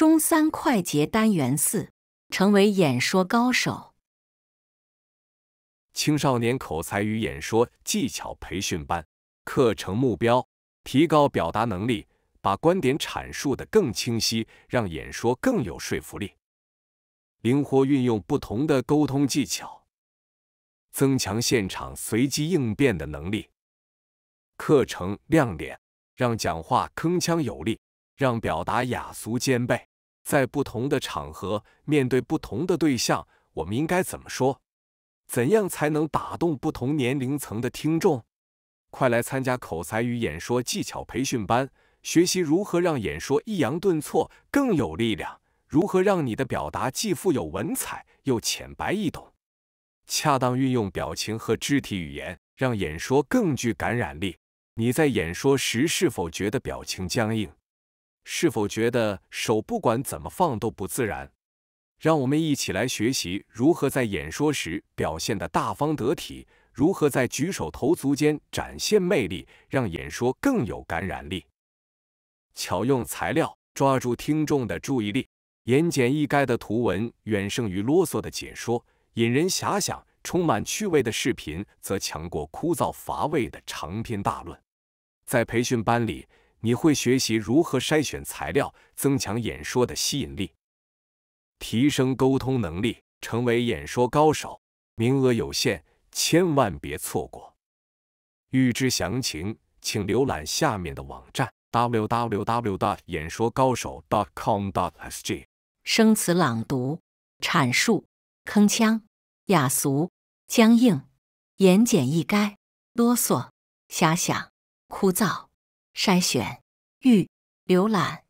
中三快捷单元四，成为演说高手。青少年口才与演说技巧培训班课程目标：提高表达能力，把观点阐述的更清晰，让演说更有说服力；灵活运用不同的沟通技巧，增强现场随机应变的能力。课程亮点：让讲话铿锵有力，让表达雅俗兼备。在不同的场合，面对不同的对象，我们应该怎么说？怎样才能打动不同年龄层的听众？快来参加口才与演说技巧培训班，学习如何让演说抑扬顿挫更有力量，如何让你的表达既富有文采又浅白易懂，恰当运用表情和肢体语言，让演说更具感染力。你在演说时是否觉得表情僵硬？是否觉得手不管怎么放都不自然？让我们一起来学习如何在演说时表现的大方得体，如何在举手投足间展现魅力，让演说更有感染力。巧用材料，抓住听众的注意力。言简意赅的图文远胜于啰嗦的解说，引人遐想；充满趣味的视频则强过枯燥乏味的长篇大论。在培训班里。你会学习如何筛选材料，增强演说的吸引力，提升沟通能力，成为演说高手。名额有限，千万别错过！欲知详情，请浏览下面的网站：w w w. 演说高手 dot com dot s g。生词朗读、阐述、铿锵、雅俗、僵硬、言简意赅、啰嗦、遐想、枯燥。筛选、预浏览。